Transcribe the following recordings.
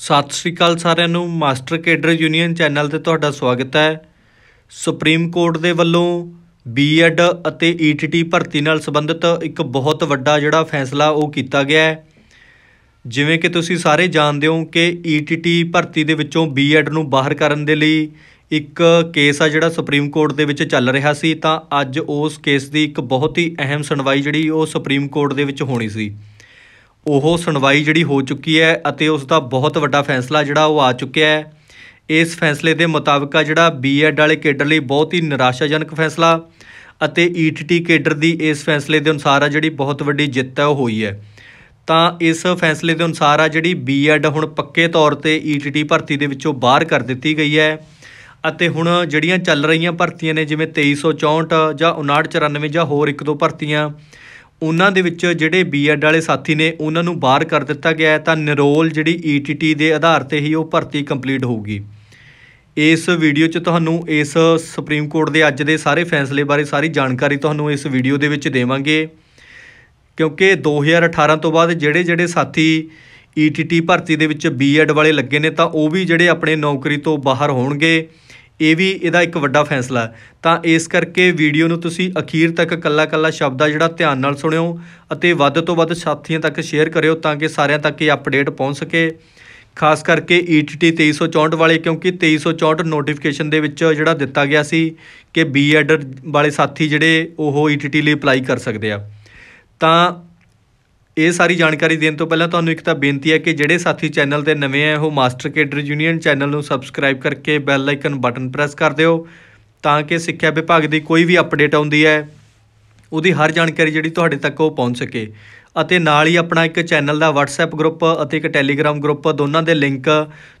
ਸਤਿ ਸ੍ਰੀ ਅਕਾਲ ਸਾਰਿਆਂ ਨੂੰ ਮਾਸਟਰ ਕੇਡਰ ਯੂਨੀਅਨ ਚੈਨਲ ਤੇ ਤੁਹਾਡਾ ਸਵਾਗਤ ਹੈ ਸੁਪਰੀਮ ਕੋਰਟ ਦੇ ਵੱਲੋਂ ਬੀਐਡ ਅਤੇ ਈਟੀਟੀ e ਭਰਤੀ ਨਾਲ ਸੰਬੰਧਿਤ ਇੱਕ ਬਹੁਤ ਵੱਡਾ ਜਿਹੜਾ ਫੈਸਲਾ ਉਹ ਕੀਤਾ ਗਿਆ ਹੈ ਜਿਵੇਂ ਕਿ ਤੁਸੀਂ ਸਾਰੇ ਜਾਣਦੇ ਹੋ ਕਿ ਈਟੀਟੀ e ਭਰਤੀ ਦੇ ਵਿੱਚੋਂ ਬੀਐਡ ਨੂੰ ਬਾਹਰ ਕਰਨ ਦੇ ਲਈ ਇੱਕ ਕੇਸ ਆ ਜਿਹੜਾ ਸੁਪਰੀਮ ਕੋਰਟ ਦੇ ਵਿੱਚ ਚੱਲ ਰਿਹਾ ਸੀ ਤਾਂ ਅੱਜ ਉਸ ਕੇਸ ਦੀ ਇੱਕ ਬਹੁਤ ਹੀ ਅਹਿਮ ਸੁਣਵਾਈ ਜਿਹੜੀ ਉਹ ਸੁਪਰੀਮ ਕੋਰਟ ਦੇ ਵਿੱਚ ਹੋਣੀ ਸੀ ਉਹ ਸੁਣਵਾਈ ਜਿਹੜੀ ਹੋ ਚੁੱਕੀ ਹੈ ਅਤੇ ਉਸ ਦਾ ਬਹੁਤ ਵੱਡਾ ਫੈਸਲਾ ਜਿਹੜਾ ਉਹ ਆ ਚੁੱਕਿਆ ਹੈ ਇਸ ਫੈਸਲੇ ਦੇ ਮੁਤਾਬਕ ਜਿਹੜਾ ਬੀਐਡ ਵਾਲੇ ਕੇਡਰ ਲਈ ਬਹੁਤ ਹੀ ਨਿਰਾਸ਼ਾਜਨਕ ਫੈਸਲਾ ਅਤੇ ਈਟੀਟੀ e ਕੇਡਰ ਦੀ ਇਸ ਫੈਸਲੇ ਦੇ ਅਨੁਸਾਰ ਆ ਜਿਹੜੀ ਬਹੁਤ ਵੱਡੀ ਜਿੱਤ ਹੈ ਉਹ ਹੋਈ ਹੈ ਤਾਂ ਇਸ ਫੈਸਲੇ ਦੇ ਅਨੁਸਾਰ ਆ ਜਿਹੜੀ ਬੀਐਡ ਹੁਣ ਪੱਕੇ ਤੌਰ ਤੇ ਈਟੀਟੀ e ਭਰਤੀ ਦੇ ਵਿੱਚੋਂ ਬਾਹਰ ਕਰ ਦਿੱਤੀ ਗਈ ਹੈ ਅਤੇ ਹੁਣ ਜਿਹੜੀਆਂ ਚੱਲ ਰਹੀਆਂ ਭਰਤੀਆਂ ਨੇ ਜਿਵੇਂ 2364 ਜਾਂ 5994 ਜਾਂ ਹੋਰ ਇੱਕ ਦੋ ਭਰਤੀਆਂ ਉਹਨਾਂ ਦੇ ਵਿੱਚ ਜਿਹੜੇ ਬੀਐਡ ਵਾਲੇ ਸਾਥੀ ਨੇ ਉਹਨਾਂ ਨੂੰ ਬਾਹਰ ਕਰ ਦਿੱਤਾ ਗਿਆ ਤਾਂ ਨਿਰੋਲ ਜਿਹੜੀ ਈਟੀਟੀ e ਦੇ ਆਧਾਰ ਤੇ ਹੀ ਉਹ ਭਰਤੀ ਕੰਪਲੀਟ ਹੋਊਗੀ ਇਸ ਵੀਡੀਓ 'ਚ ਤੁਹਾਨੂੰ ਇਸ ਸੁਪਰੀਮ ਕੋਰਟ ਦੇ ਅੱਜ ਦੇ ਸਾਰੇ ਫੈਸਲੇ ਬਾਰੇ ਸਾਰੀ ਜਾਣਕਾਰੀ ਤੁਹਾਨੂੰ ਇਸ ਵੀਡੀਓ ਦੇ ਵਿੱਚ ਦੇਵਾਂਗੇ ਕਿਉਂਕਿ 2018 ਤੋਂ ਬਾਅਦ ਜਿਹੜੇ ਜਿਹੜੇ ਸਾਥੀ ਈਟੀਟੀ e ਭਰਤੀ ਦੇ ਵਿੱਚ ਬੀਐਡ ਵਾਲੇ ਲੱਗੇ ਨੇ ਤਾਂ ਉਹ ਵੀ ਜਿਹੜੇ ਆਪਣੇ ਨੌਕਰੀ ਤੋਂ ਬਾਹਰ ਹੋਣਗੇ ਇਹ ਵੀ ਇਹਦਾ ਇੱਕ ਵੱਡਾ ਫੈਸਲਾ ਤਾਂ ਇਸ ਕਰਕੇ ਵੀਡੀਓ ਨੂੰ ਤੁਸੀਂ ਅਖੀਰ ਤੱਕ ਕੱਲਾ-ਕੱਲਾ ਸ਼ਬਦ ਆ ਜਿਹੜਾ ਧਿਆਨ ਨਾਲ ਸੁਣਿਓ ਅਤੇ ਵੱਧ ਤੋਂ ਵੱਧ ਸਾਥੀਆਂ ਤੱਕ ਸ਼ੇਅਰ ਕਰਿਓ ਤਾਂ ਕਿ ਸਾਰਿਆਂ ਤੱਕ ਇਹ ਅਪਡੇਟ ਪਹੁੰਚ ਸਕੇ ਖਾਸ ਕਰਕੇ ETT 2364 ਵਾਲੇ ਕਿਉਂਕਿ 2364 ਨੋਟੀਫਿਕੇਸ਼ਨ ਦੇ ਵਿੱਚ ਜਿਹੜਾ ਦਿੱਤਾ ਗਿਆ ਸੀ ਕਿ ਬੀਐਡ ਵਾਲੇ ਸਾਥੀ ਜਿਹੜੇ ਉਹ ETT ਲਈ ਅਪਲਾਈ ਕਰ ਸਕਦੇ ਆ ਤਾਂ ਇਹ ਸਾਰੀ ਜਾਣਕਾਰੀ ਦੇਣ ਤੋਂ ਪਹਿਲਾਂ ਤੁਹਾਨੂੰ ਇੱਕ ਤਾਂ ਬੇਨਤੀ ਹੈ ਕਿ ਜਿਹੜੇ ਸਾਥੀ ਚੈਨਲ ਤੇ ਨਵੇਂ ਆ ਉਹ ਮਾਸਟਰ ਕੇਡਰ ਯੂਨੀਅਨ ਚੈਨਲ ਨੂੰ ਸਬਸਕ੍ਰਾਈਬ ਕਰਕੇ ਬੈਲ ਆਈਕਨ ਬਟਨ ਪ੍ਰੈਸ ਕਰ ਦਿਓ ਤਾਂ ਕਿ ਸਿੱਖਿਆ ਵਿਭਾਗ ਦੀ ਕੋਈ ਵੀ ਅਪਡੇਟ ਆਉਂਦੀ ਹੈ ਉਹਦੀ ਹਰ ਜਾਣਕਾਰੀ ਜਿਹੜੀ ਤੁਹਾਡੇ ਤੱਕ ਉਹ ਪਹੁੰਚ ਸਕੇ ਅਤੇ ਨਾਲ ਹੀ ਆਪਣਾ ਇੱਕ ਚੈਨਲ ਦਾ WhatsApp ਗਰੁੱਪ ਅਤੇ ਇੱਕ Telegram ਗਰੁੱਪ ਦੋਨਾਂ ਦੇ ਲਿੰਕ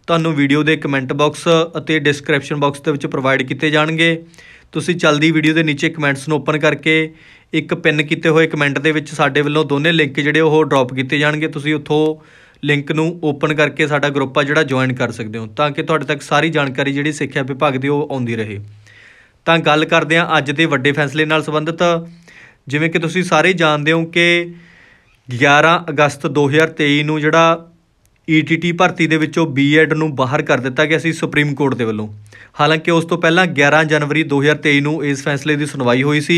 ਤੁਹਾਨੂੰ ਵੀਡੀਓ ਦੇ ਕਮੈਂਟ ਬਾਕਸ ਅਤੇ ਡਿਸਕ੍ਰਿਪਸ਼ਨ ਬਾਕਸ ਦੇ ਵਿੱਚ ਪ੍ਰੋਵਾਈਡ ਕੀਤੇ ਜਾਣਗੇ ਤੁਸੀਂ ਜਲਦੀ ਵੀਡੀਓ ਦੇ ਨੀਚੇ ਕਮੈਂਟਸ ਨੂੰ ਓਪਨ ਕਰਕੇ ਇੱਕ ਪਿੰਨ ਕੀਤੇ ਹੋਏ ਕਮੈਂਟ ਦੇ ਵਿੱਚ ਸਾਡੇ ਵੱਲੋਂ ਦੋਨੇ ਲਿੰਕ ਜਿਹੜੇ ਉਹ ਡ੍ਰੌਪ ਕੀਤੇ ਜਾਣਗੇ ਤੁਸੀਂ ਉੱਥੋਂ ਲਿੰਕ ਨੂੰ ਓਪਨ ਕਰਕੇ ਸਾਡਾ ਗਰੁੱਪ ਆ ਜਿਹੜਾ ਜੁਆਇਨ ਕਰ ਸਕਦੇ ਹੋ ਤਾਂ ਕਿ ਤੁਹਾਡੇ ਤੱਕ ਸਾਰੀ ਜਾਣਕਾਰੀ ਜਿਹੜੀ ਸਿੱਖਿਆ ਵਿਭਾਗ ਦੀ ਉਹ ਆਉਂਦੀ ਰਹੇ ਤਾਂ ਗੱਲ ਕਰਦੇ ਆ ਅੱਜ ਦੇ ਵੱਡੇ ਫੈਸਲੇ ਨਾਲ ਸੰਬੰਧਿਤ ਜਿਵੇਂ ਕਿ ਤੁਸੀਂ ਸਾਰੇ ਜਾਣਦੇ ਹੋ ਕਿ 11 ਅਗਸਤ 2023 ਨੂੰ ਜਿਹੜਾ ਈਟੀਟੀ ਭਰਤੀ ਦੇ ਵਿੱਚੋਂ ਬੀਐਡ ਨੂੰ ਬਾਹਰ ਕਰ ਦਿੱਤਾ ਗਿਆ ਸੀ ਸੁਪਰੀਮ ਕੋਰਟ ਦੇ ਵੱਲੋਂ ਹਾਲਾਂਕਿ ਉਸ ਤੋਂ ਪਹਿਲਾਂ 11 ਜਨਵਰੀ 2023 ਨੂੰ ਇਸ ਫੈਸਲੇ ਦੀ ਸੁਣਵਾਈ ਹੋਈ ਸੀ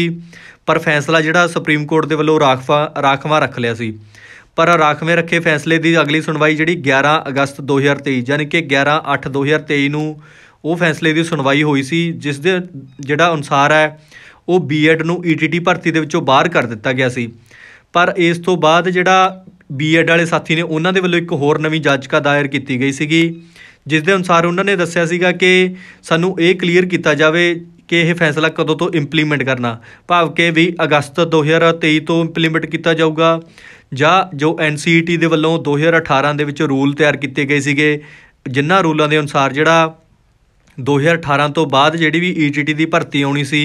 ਪਰ ਫੈਸਲਾ ਜਿਹੜਾ ਸੁਪਰੀਮ ਕੋਰਟ ਦੇ ਵੱਲੋਂ ਰਾਖਵਾ ਰਾਖਵਾ ਰੱਖ ਲਿਆ ਸੀ ਪਰ ਰਾਖਵੇਂ ਰੱਖੇ ਫੈਸਲੇ ਦੀ ਅਗਲੀ ਸੁਣਵਾਈ ਜਿਹੜੀ 11 ਅਗਸਤ 2023 ਯਾਨੀ ਕਿ 11 8 2023 ਨੂੰ ਉਹ ਫੈਸਲੇ ਦੀ ਸੁਣਵਾਈ ਹੋਈ ਸੀ ਜਿਸ ਦੇ ਜਿਹੜਾ ਅਨੁਸਾਰ ਹੈ ਉਹ ਬੀਐਡ ਨੂੰ ਈਟੀਟੀ ਭਰਤੀ ਦੇ ਵਿੱਚੋਂ ਬਾਹਰ ਕਰ ਦਿੱਤਾ ਗਿਆ ਸੀ ਪਰ ਇਸ ਤੋਂ ਬਾਅਦ ਜਿਹੜਾ ਬੀਐਡ ਵਾਲੇ ਸਾਥੀ ਨੇ ਉਹਨਾਂ ਦੇ ਵੱਲੋਂ ਇੱਕ ਹੋਰ ਨਵੀਂ ਜਾਚਕਾ ਦਾਇਰ ਕੀਤੀ ਗਈ ਸੀਗੀ ਜਿਸ ਦੇ ਅਨੁਸਾਰ ਉਹਨਾਂ ਨੇ ਦੱਸਿਆ ਸੀਗਾ ਕਿ ਸਾਨੂੰ ਇਹ ਕਲੀਅਰ ਕੀਤਾ ਜਾਵੇ ਕਿ ਇਹ ਫੈਸਲਾ ਕਦੋਂ ਤੋਂ ਇੰਪਲੀਮੈਂਟ ਕਰਨਾ ਭਾਵ ਕਿ ਵੀ ਅਗਸਤ 2023 ਤੋਂ ਇੰਪਲੀਮੈਂਟ ਕੀਤਾ ਜਾਊਗਾ ਜਾਂ ਜੋ ਐਨਸੀਈਟੀ e ਦੇ ਵੱਲੋਂ 2018 ਦੇ ਵਿੱਚ ਰੂਲ ਤਿਆਰ ਕੀਤੇ ਗਏ ਸੀਗੇ ਜਿਨ੍ਹਾਂ ਰੂਲਾਂ ਦੇ ਅਨੁਸਾਰ ਜਿਹੜਾ 2018 ਤੋਂ ਬਾਅਦ ਜਿਹੜੀ ਵੀ ਈਟੀਟੀ e ਦੀ ਭਰਤੀ ਆਉਣੀ ਸੀ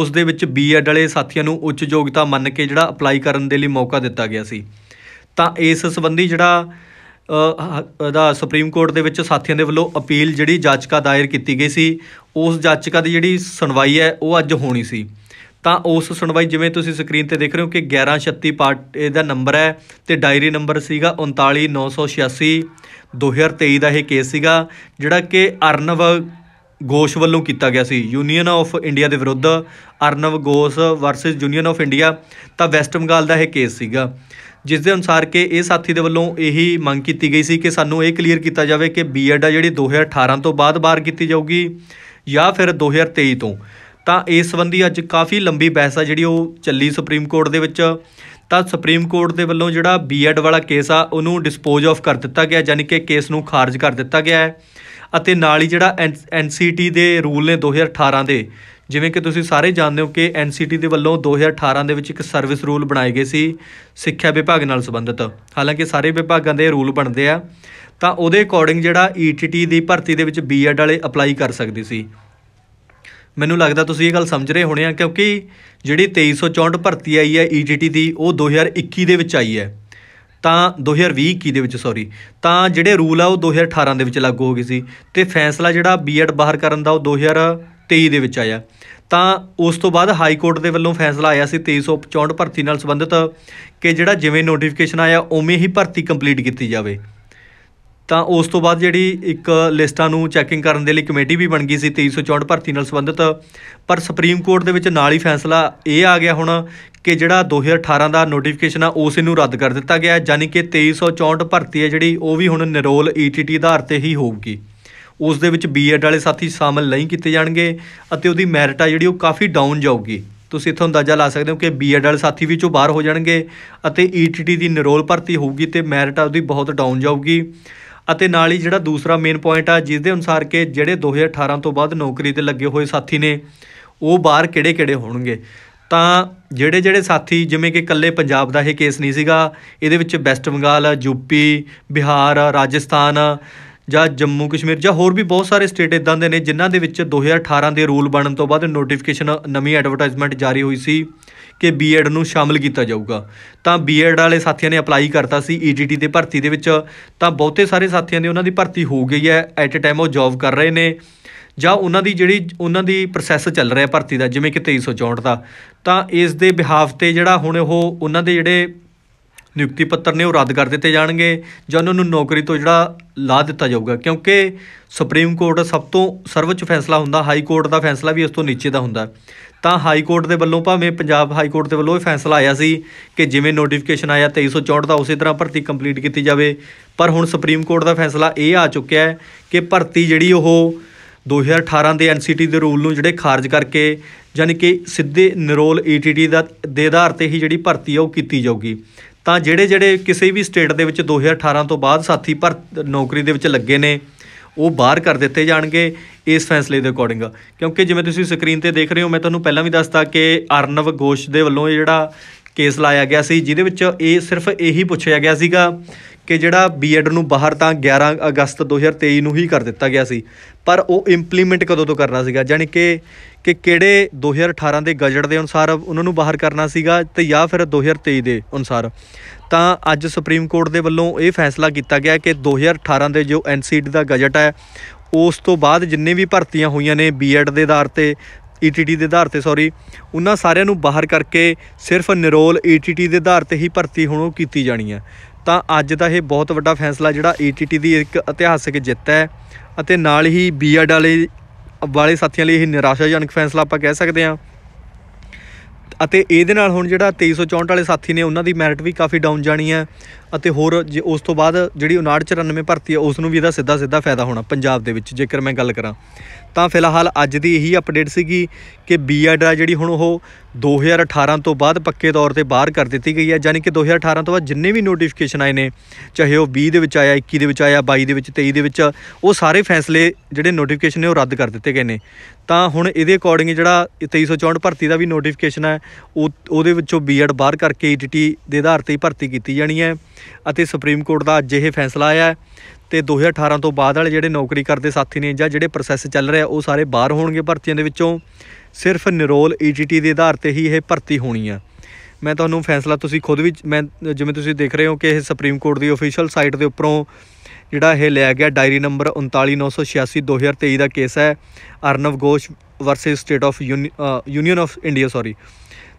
ਉਸ ਦੇ ਵਿੱਚ ਬੀਐਡ ਵਾਲੇ ਸਾਥੀਆਂ ਨੂੰ ਉੱਚ ਯੋਗਤਾ ਮੰਨ ਕੇ ਜਿਹੜਾ ਅਪਲਾਈ ਕਰਨ ਦੇ ਲਈ ਮੌਕਾ ਦਿੱਤਾ ਗਿਆ ਸੀ ਤਾਂ ਇਸ ਸੰਬੰਧੀ ਜਿਹੜਾ ਦਾ ਸੁਪਰੀਮ ਕੋਰਟ ਦੇ ਵਿੱਚ ਸਾਥੀਆਂ ਦੇ ਵੱਲੋਂ ਅਪੀਲ ਜਿਹੜੀ ਜਾਚਕਾ ਦਾਇਰ ਕੀਤੀ ਗਈ ਸੀ ਉਸ ਜਾਚਕਾ ਦੀ ਜਿਹੜੀ ਸੁਣਵਾਈ ਹੈ ਉਹ ਅੱਜ ਹੋਣੀ ਸੀ ਤਾਂ ਉਸ ਸੁਣਵਾਈ ਜਿਵੇਂ ਤੁਸੀਂ ਸਕਰੀਨ ਤੇ ਦੇਖ ਰਹੇ ਹੋ ਕਿ 1136 ਪਾਰਟ ਇਹਦਾ ਨੰਬਰ ਹੈ ਤੇ ਡਾਇਰੀ ਨੰਬਰ ਸੀਗਾ 39986 2023 ਦਾ ਇਹ ਕੇਸ ਸੀਗਾ ਜਿਹੜਾ ਕਿ ਅਰਨਵ ਗੋਸ਼ ਵੱਲੋਂ ਕੀਤਾ ਗਿਆ ਸੀ ਯੂਨੀਅਨ ਆਫ ਇੰਡੀਆ ਦੇ ਵਿਰੁੱਧ Arnav Ghosh versus union of India ਤਾਂ ਵੈਸਟ ਬੰਗਾਲ ਦਾ ਇਹ ਕੇਸ ਸੀਗਾ ਜਿਸ ਦੇ ਅਨੁਸਾਰ ਕਿ ਇਹ ਸਾਥੀ ਦੇ ਵੱਲੋਂ ਇਹੀ ਮੰਗ ਕੀਤੀ ਗਈ ਸੀ ਕਿ ਸਾਨੂੰ ਇਹ ਕਲੀਅਰ ਕੀਤਾ ਜਾਵੇ ਕਿ ਬੀਐਡ ਆ ਜਿਹੜੀ 2018 ਤੋਂ ਬਾਅਦ ਬਾਰ ਕੀਤੀ ਜਾਊਗੀ ਜਾਂ ਫਿਰ 2023 ਤੋਂ ਤਾਂ ਇਸ ਸੰਬੰਧੀ ਅੱਜ ਕਾਫੀ ਲੰਬੀ ਬਹਿਸ ਆ ਜਿਹੜੀ ਉਹ ਚੱਲੀ ਸੁਪਰੀਮ ਕੋਰਟ ਦੇ ਵਿੱਚ ਤਾਂ ਸੁਪਰੀਮ ਕੋਰਟ ਦੇ ਵੱਲੋਂ ਜਿਹੜਾ ਬੀਐਡ ਵਾਲਾ ਕੇਸ ਆ ਉਹਨੂੰ ਡਿਸਪੋਜ਼ ਆਫ ਕਰ ਦਿੱਤਾ ਗਿਆ ਯਾਨੀ ਕਿ ਕੇਸ ਨੂੰ ਖਾਰਜ ਕਰ ਦਿੱਤਾ ਗਿਆ ਹੈ ਅਤੇ ਨਾਲ ਹੀ ਜਿਹੜਾ ਐਨਸੀਟੀ ਦੇ ਰੂਲ ਨੇ 2018 ਦੇ ਜਿਵੇਂ ਕਿ ਤੁਸੀਂ ਸਾਰੇ ਜਾਣਦੇ ਹੋ ਕਿ ਐਨਸੀਟੀ ਦੇ ਵੱਲੋਂ 2018 ਦੇ ਵਿੱਚ ਇੱਕ ਸਰਵਿਸ ਰੂਲ ਬਣਾਏ ਗਏ ਸੀ ਸਿੱਖਿਆ ਵਿਭਾਗ ਨਾਲ ਸੰਬੰਧਿਤ ਹਾਲਾਂਕਿ ਸਾਰੇ ਵਿਭਾਗਾਂ ਦੇ ਰੂਲ ਬਣਦੇ ਆ ਤਾਂ ਉਹਦੇ ਅਕੋਰਡਿੰਗ ਜਿਹੜਾ ਈਟੀਟੀ e ਦੀ ਭਰਤੀ ਦੇ ਵਿੱਚ ਬੀਐਡ ਵਾਲੇ ਅਪਲਾਈ ਕਰ ਸਕਦੇ ਸੀ ਮੈਨੂੰ ਲੱਗਦਾ ਤੁਸੀਂ ਇਹ ਗੱਲ ਸਮਝ ਰਹੇ ਹੋਣੇ ਆ ਕਿਉਂਕਿ ਜਿਹੜੀ 2364 ਭਰਤੀ ਆਈ ਹੈ ਈਟੀਟੀ e ਦੀ ਉਹ 2021 ਦੇ ਵਿੱਚ ਆਈ ਹੈ ਤਾਂ 2021 ਦੇ ਵਿੱਚ ਸੌਰੀ ਤਾਂ ਜਿਹੜੇ ਰੂਲ ਆ ਉਹ 2018 ਦੇ ਵਿੱਚ ਲਾਗੂ ਹੋ ਗਏ ਸੀ ਤੇ ਫੈਸਲਾ ਜਿਹੜਾ ਬੀਐਡ ਬਾਹਰ ਕਰਨ ਦਾ ਉਹ 2023 ਦੇ ਵਿੱਚ ਆਇਆ ਤਾਂ ਉਸ ਤੋਂ ਬਾਅਦ ਹਾਈ ਕੋਰਟ ਦੇ ਵੱਲੋਂ ਫੈਸਲਾ ਆਇਆ ਸੀ 2365 ਭਰਤੀ ਨਾਲ ਸੰਬੰਧਿਤ ਕਿ ਜਿਹੜਾ ਜਿਵੇਂ ਨੋਟੀਫਿਕੇਸ਼ਨ ਆਇਆ ਉਵੇਂ ਹੀ ਭਰਤੀ ਕੰਪਲੀਟ ਕੀਤੀ ਜਾਵੇ ਤਾਂ ਉਸ ਤੋਂ ਬਾਅਦ ਜਿਹੜੀ ਇੱਕ ਲਿਸਟਾਂ ਨੂੰ ਚੈਕਿੰਗ ਕਰਨ ਦੇ ਲਈ ਕਮੇਟੀ ਵੀ ਬਣ ਗਈ ਸੀ 2364 ਭਰਤੀ ਨਾਲ ਸੰਬੰਧਿਤ ਪਰ ਸੁਪਰੀਮ ਕੋਰਟ ਦੇ ਵਿੱਚ ਨਾਲ ਹੀ ਫੈਸਲਾ ਇਹ ਆ ਗਿਆ ਹੁਣ ਕਿ ਜਿਹੜਾ 2018 ਦਾ ਨੋਟੀਫਿਕੇਸ਼ਨ ਆ ਉਸ ਨੂੰ ਰੱਦ ਕਰ ਦਿੱਤਾ ਗਿਆ ਹੈ ਕਿ 2364 ਭਰਤੀ ਹੈ ਜਿਹੜੀ ਉਹ ਵੀ ਹੁਣ ਨਿਰੋਲ ਈਟੀਟੀ e ਆਧਾਰ ਤੇ ਹੀ ਹੋਊਗੀ ਉਸ ਦੇ ਵਿੱਚ ਬੀਐਡ ਵਾਲੇ ਸਾਥੀ ਸ਼ਾਮਲ ਨਹੀਂ ਕੀਤੇ ਜਾਣਗੇ ਅਤੇ ਉਹਦੀ ਮੈਰਿਟ ਆ ਜਿਹੜੀ ਉਹ ਕਾਫੀ ਡਾਊਨ ਜਾਊਗੀ ਤੁਸੀਂ ਇਥੋਂ ਅੰਦਾਜ਼ਾ ਲਾ ਸਕਦੇ ਹੋ ਕਿ ਬੀਐਡ ਵਾਲੇ ਸਾਥੀ ਵਿੱਚੋਂ ਬਾਹਰ ਹੋ ਜਾਣਗੇ ਅਤੇ ਈਟੀਟੀ e ਦੀ ਨਿਰੋਲ ਭਰਤੀ ਹੋਊਗੀ ਤੇ ਮੈਰਿਟ ਆ ਉਹਦੀ ਬਹੁਤ ਡਾਊਨ ਜਾਊਗੀ ਅਤੇ ਨਾਲ ਹੀ ਜਿਹੜਾ ਦੂਸਰਾ ਮੇਨ ਪੁਆਇੰਟ ਆ ਜਿਸ ਦੇ ਅਨੁਸਾਰ ਕਿ ਜਿਹੜੇ 2018 ਤੋਂ ਬਾਅਦ ਨੌਕਰੀ ਤੇ ਲੱਗੇ ਹੋਏ ਸਾਥੀ ਨੇ ਉਹ ਬਾਹਰ ਕਿਹੜੇ-ਕਿਹੜੇ ਹੋਣਗੇ ਤਾਂ ਜਿਹੜੇ ਜਿਹੜੇ ਸਾਥੀ ਜਿਵੇਂ ਕਿ ਇਕੱਲੇ ਪੰਜਾਬ ਦਾ ਇਹ ਕੇਸ ਨਹੀਂ ਸੀਗਾ ਇਹਦੇ ਵਿੱਚ ਵੈਸਟ ਬੰਗਾਲ ਯੂਪੀ ਬਿਹਾਰ ਰਾਜਸਥਾਨ ਜਾਂ ਜੰਮੂ ਕਸ਼ਮੀਰ ਜਾਂ ਹੋਰ ਵੀ ਬਹੁਤ ਸਾਰੇ ਸਟੇਟ ਇਦਾਂ ਦੇ ਨੇ ਜਿਨ੍ਹਾਂ ਦੇ ਵਿੱਚ 2018 ਦੇ ਰੂਲ ਬਣਨ ਤੋਂ ਬਾਅਦ ਨੋਟੀਫਿਕੇਸ਼ਨ ਨਵੀਂ ਐਡਵਰਟਾਈਜ਼ਮੈਂਟ ਜਾਰੀ ਹੋਈ ਸੀ ਕਿ ਬੀਐਡ ਨੂੰ ਸ਼ਾਮਲ ਕੀਤਾ ਜਾਊਗਾ ਤਾਂ ਬੀਐਡ ਵਾਲੇ ਸਾਥੀਆਂ ਨੇ ਅਪਲਾਈ ਕਰਤਾ ਸੀ ਈਜੀਟੀ e ਦੇ ਭਰਤੀ ਦੇ ਵਿੱਚ ਤਾਂ ਬਹੁਤੇ ਸਾਰੇ ਸਾਥੀਆਂ ਦੀ ਉਹਨਾਂ ਦੀ ਭਰਤੀ ਹੋ ਗਈ ਹੈ ਐਟ ਅ ਟਾਈਮ ਉਹ ਜੌਬ ਕਰ ਰਹੇ ਨੇ ਜਾਂ ਉਹਨਾਂ ਦੀ ਜਿਹੜੀ ਉਹਨਾਂ ਦੀ ਪ੍ਰੋਸੈਸ ਚੱਲ ਰਿਹਾ ਭਰਤੀ ਦਾ ਜਿਵੇਂ ਕਿ 2364 ਦਾ ਤਾਂ ਇਸ ਦੇ ਬਿਹਾਫ ਤੇ ਜਿਹੜਾ ਹੁਣ ਉਹ ਉਹਨਾਂ ਦੇ ਜਿਹੜੇ ਨਿਯੁਕਤੀ ਪੱਤਰ ਨੇ ਉਹ ਰੱਦ ਕਰ ਦਿੱਤੇ ਜਾਣਗੇ ਜਾਂ ਉਹਨਾਂ ਨੂੰ ਨੌਕਰੀ ਤੋਂ ਜਿਹੜਾ ਲਾ ਦਿੱਤਾ ਜਾਊਗਾ ਕਿਉਂਕਿ ਸੁਪਰੀਮ ਕੋਰਟ ਸਭ ਤੋਂ ਸਰਵਉੱਚ ਫੈਸਲਾ ਹੁੰਦਾ ਹਾਈ ਕੋਰਟ ਦਾ ਫੈਸਲਾ ਵੀ ਉਸ ਤੋਂ ਨੀਚੇ ਦਾ ਹੁੰਦਾ ਤਾਂ ਹਾਈ ਕੋਰਟ ਦੇ ਵੱਲੋਂ ਭਾਵੇਂ ਪੰਜਾਬ ਹਾਈ ਕੋਰਟ ਦੇ ਵੱਲੋਂ ਇਹ ਫੈਸਲਾ ਆਇਆ ਸੀ ਕਿ ਜਿਵੇਂ ਨੋਟੀਫਿਕੇਸ਼ਨ ਆਇਆ 2364 ਦਾ ਉਸੇ ਤਰ੍ਹਾਂ ਭਰਤੀ ਕੰਪਲੀਟ ਕੀਤੀ ਜਾਵੇ ਪਰ ਹੁਣ ਸੁਪਰੀਮ ਕੋਰਟ ਦਾ ਫੈਸਲਾ ਇਹ ਆ ਚੁੱਕਿਆ ਹੈ ਕਿ ਭਰਤੀ ਜਿਹੜੀ ਉਹ 2018 ਦੇ ਐਨਸੀਟੀ ਦੇ ਰੂਲ ਨੂੰ ਜਿਹੜੇ ਖਾਰਜ ਕਰਕੇ ਯਾਨੀ ਕਿ ਸਿੱਧੇ ਨਿਰੋਲ ਈਟੀਟੀ e ਦਾ ਦੇ ਆਧਾਰ ਤੇ ਹੀ ਜਿਹੜੀ ਭਰਤੀ ਆ ਉਹ ਕੀਤੀ ਜਾਊਗੀ ਤਾਂ ਜਿਹੜੇ ਜਿਹੜੇ ਕਿਸੇ ਵੀ ਸਟੇਟ ਦੇ ਵਿੱਚ 2018 ਤੋਂ ਬਾਅਦ ਸਾਥੀ ਪਰ ਨੌਕਰੀ ਦੇ ਵਿੱਚ ਲੱਗੇ ਨੇ ਉਹ ਬਾਹਰ ਕਰ ਦਿੱਤੇ ਜਾਣਗੇ ਇਸ ਫੈਸਲੇ ਦੇ ਅਕੋਰਡਿੰਗ ਕਿਉਂਕਿ ਜਿਵੇਂ ਤੁਸੀਂ ਸਕਰੀਨ ਤੇ ਦੇਖ ਰਹੇ ਹੋ ਮੈਂ ਤੁਹਾਨੂੰ ਪਹਿਲਾਂ ਵੀ ਦੱਸਤਾ ਕਿ ਅਰਨਵ ਗੋਸ਼ ਦੇ ਵੱਲੋਂ ਇਹ ਜਿਹੜਾ ਕੇਸ ਲਾਇਆ ਗਿਆ ਸੀ ਜਿਹਦੇ ਵਿੱਚ ਇਹ ਸਿਰਫ ਇਹੀ ਪੁੱਛਿਆ ਗਿਆ ਸੀਗਾ ਕਿ ਜਿਹੜਾ ਬੀਐਡ ਨੂੰ ਬਾਹਰ ਤਾਂ 11 ਅਗਸਤ 2023 ਨੂੰ ਹੀ ਕਰ ਦਿੱਤਾ ਗਿਆ ਸੀ ਪਰ ਉਹ ਇੰਪਲੀਮੈਂਟ ਕਦੋਂ ਤੋਂ ਕਰਨਾ ਸੀਗਾ ਜਾਨੀ ਕਿ ਕਿ ਕਿਹੜੇ 2018 ਦੇ ਗਜਟ ਦੇ ਅਨੁਸਾਰ ਉਹਨਾਂ ਨੂੰ ਬਾਹਰ ਕਰਨਾ ਸੀਗਾ ਤੇ ਜਾਂ ਫਿਰ 2023 ਦੇ ਅਨੁਸਾਰ ਤਾਂ ਅੱਜ ਸੁਪਰੀਮ ਕੋਰਟ ਦੇ ਵੱਲੋਂ ਇਹ ਫੈਸਲਾ ਕੀਤਾ ਗਿਆ ਕਿ 2018 ਦੇ ਜੋ ਐਨਸੀਡੀ e ਦਾ ਗਜਟ ਹੈ ਉਸ ਤੋਂ ਬਾਅਦ ਜਿੰਨੇ ਵੀ ਭਰਤੀਆਂ ਹੋਈਆਂ ਨੇ ਬੀਐਡ ਦੇ ਆਧਾਰ ਤੇ ਈਟੀਟੀ e ਦੇ ਆਧਾਰ ਤੇ ਸੌਰੀ ਉਹਨਾਂ ਸਾਰਿਆਂ ਨੂੰ ਬਾਹਰ ਕਰਕੇ ਸਿਰਫ ਨਿਰੋਲ ਈਟੀਟੀ e ਦੇ ਆਧਾਰ ਤੇ ਹੀ ਭਰਤੀ ਹੁਣ ਉਹ ਕੀਤੀ ਜਾਣੀ ਹੈ ਤਾਂ ਅੱਜ ਦਾ ਇਹ ਬਹੁਤ ਵੱਡਾ ਫੈਸਲਾ ਜਿਹੜਾ ਈਟੀਟੀ e ਦੀ ਇੱਕ ਇਤਿਹਾਸਿਕ ਜਿੱਤ ਹੈ ਅਤੇ ਨਾਲ ਹੀ ਬੀਐਡ ਵਾਲੇ ਵਾਲੇ ਸਾਥੀਆਂ ਲਈ ਇਹ ਨਿਰਾਸ਼ਾਜਨਕ ਫੈਸਲਾ ਆਪਾਂ ਕਹਿ ਸਕਦੇ ਹਾਂ ਅਤੇ ਇਹਦੇ ਨਾਲ ਹੁਣ ਜਿਹੜਾ 2364 ਵਾਲੇ ਸਾਥੀ ਨੇ ਉਹਨਾਂ ਦੀ ਮੈਰਿਟ ਵੀ ਕਾਫੀ ਡਾਊਨ ਜਾਣੀ ਹੈ ਅਤੇ ਹੋਰ ਜੇ ਉਸ ਤੋਂ ਬਾਅਦ ਜਿਹੜੀ 5994 ਭਰਤੀ ਹੈ ਉਸ ਨੂੰ ਵੀ ਇਹਦਾ ਸਿੱਧਾ ਸਿੱਧਾ ਫਾਇਦਾ ਹੋਣਾ ਪੰਜਾਬ ਦੇ ਵਿੱਚ ਜੇਕਰ ਮੈਂ ਗੱਲ ਕਰਾਂ ਤਾਂ ਫਿਲਹਾਲ ਅੱਜ ਦੀ ਇਹੀ ਅਪਡੇਟ ਸੀਗੀ ਕਿ ਬੀਐਡ ਆ ਜਿਹੜੀ ਹੁਣ ਉਹ 2018 ਤੋਂ ਬਾਅਦ ਪੱਕੇ ਤੌਰ ਤੇ ਬਾਹਰ ਕਰ ਦਿੱਤੀ ਗਈ ਹੈ ਯਾਨੀ ਕਿ 2018 ਤੋਂ ਬਾਅਦ ਜਿੰਨੇ ਵੀ ਨੋਟੀਫਿਕੇਸ਼ਨ ਆਏ ਨੇ ਚਾਹੇ ਉਹ 20 ਦੇ ਵਿੱਚ ਆਇਆ 21 ਦੇ ਵਿੱਚ ਆਇਆ 22 ਦੇ ਵਿੱਚ 23 ਦੇ ਵਿੱਚ ਉਹ ਸਾਰੇ ਫੈਸਲੇ ਜਿਹੜੇ ਨੋਟੀਫਿਕੇਸ਼ਨ ਨੇ ਉਹ ਰੱਦ ਕਰ ਦਿੱਤੇ ਗਏ ਨੇ ਤਾਂ ਹੁਣ ਇਹਦੇ ਅਕੋਰਡਿੰਗ ਜਿਹੜਾ 2364 ਭਰਤੀ ਦਾ ਵੀ ਨੋਟੀਫਿਕੇਸ਼ਨ ਹੈ ਉਹ ਉਹਦੇ ਵਿੱਚੋਂ ਬੀਐਡ ਬਾਹਰ ਕਰਕੇ ਈਟੀਟੀ e ਦੇ ਆਧਾਰ ਤੇ ਹੀ ਭਰਤੀ ਕੀਤੀ ਜਾਣੀ ਹੈ ਅਤੇ ਸੁਪਰੀਮ ਕੋਰਟ ਦਾ ਅੱਜ ਇਹ ਫੈਸਲਾ ਆਇਆ ਤੇ 2018 ਤੋਂ ਬਾਅਦ ਵਾਲੇ ਜਿਹੜੇ ਨੌਕਰੀ ਕਰਦੇ ਸਾਥੀ ਨੇ ਜਾਂ ਜਿਹੜੇ ਪ੍ਰੋਸੈਸ ਚੱਲ ਰਿਹਾ ਉਹ ਸਾਰੇ ਬਾਹਰ ਹੋਣਗੇ ਭਰਤੀਆਂ ਦੇ ਵਿੱਚੋਂ ਸਿਰਫ ਨਿਰੋਲ ਈਜੀਟੀ e ਦੇ ਆਧਾਰ ਤੇ ਹੀ ਇਹ ਭਰਤੀ ਹੋਣੀ ਆ ਮੈਂ ਤੁਹਾਨੂੰ ਫੈਸਲਾ ਤੁਸੀਂ ਖੁਦ ਵੀ ਮੈਂ ਜਿਵੇਂ ਤੁਸੀਂ ਦੇਖ ਰਹੇ ਹੋ ਕਿ ਇਹ ਸੁਪਰੀਮ ਕੋਰਟ ਦੀ ਅਫੀਸ਼ੀਅਲ ਸਾਈਟ ਦੇ ਉੱਪਰੋਂ ਜਿਹੜਾ ਇਹ ਲਿਆ ਗਿਆ ਡਾਇਰੀ ਨੰਬਰ 39986 2023 ਦਾ ਕੇਸ ਹੈ Arnav Ghosh versus state of union of India sorry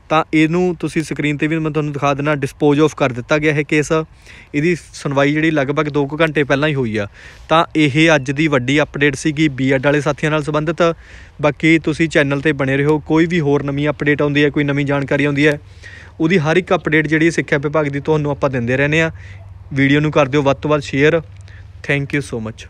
ਤਾਂ ਇਹਨੂੰ ਤੁਸੀਂ ਸਕਰੀਨ ਤੇ ਵੀ ਮੈਂ ਤੁਹਾਨੂੰ ਦਿਖਾ ਦੇਣਾ ਡਿਸਪੋਜ਼ ਆਫ ਕਰ ਦਿੱਤਾ ਗਿਆ ਹੈ ਕੇਸ ਇਹਦੀ ਸੁਣਵਾਈ ਜਿਹੜੀ ਲਗਭਗ 2 ਘੰਟੇ ਪਹਿਲਾਂ ਹੀ ਹੋਈ ਆ ਤਾਂ ਇਹ ਅੱਜ ਦੀ ਵੱਡੀ ਅਪਡੇਟ ਸੀਗੀ ਬੀਐਡ ਵਾਲੇ ਸਾਥੀਆਂ ਨਾਲ ਸੰਬੰਧਿਤ ਬਾਕੀ ਤੁਸੀਂ ਚੈਨਲ ਤੇ ਬਣੇ ਰਹੋ ਕੋਈ ਵੀ ਹੋਰ ਨਵੀਂ ਅਪਡੇਟ ਆਉਂਦੀ ਹੈ ਕੋਈ ਨਵੀਂ ਜਾਣਕਾਰੀ ਆਉਂਦੀ ਹੈ ਉਹਦੀ ਹਰ ਇੱਕ ਅਪਡੇਟ ਜਿਹੜੀ ਸਿੱਖਿਆ ਵਿਭਾਗ ਦੀ ਤੁਹਾਨੂੰ ਆਪਾਂ ਦਿੰਦੇ ਰਹਿੰਦੇ ਆ ਵੀਡੀਓ ਨੂੰ ਕਰ ਦਿਓ ਵੱਧ ਤੋਂ ਵੱਧ share thank you so much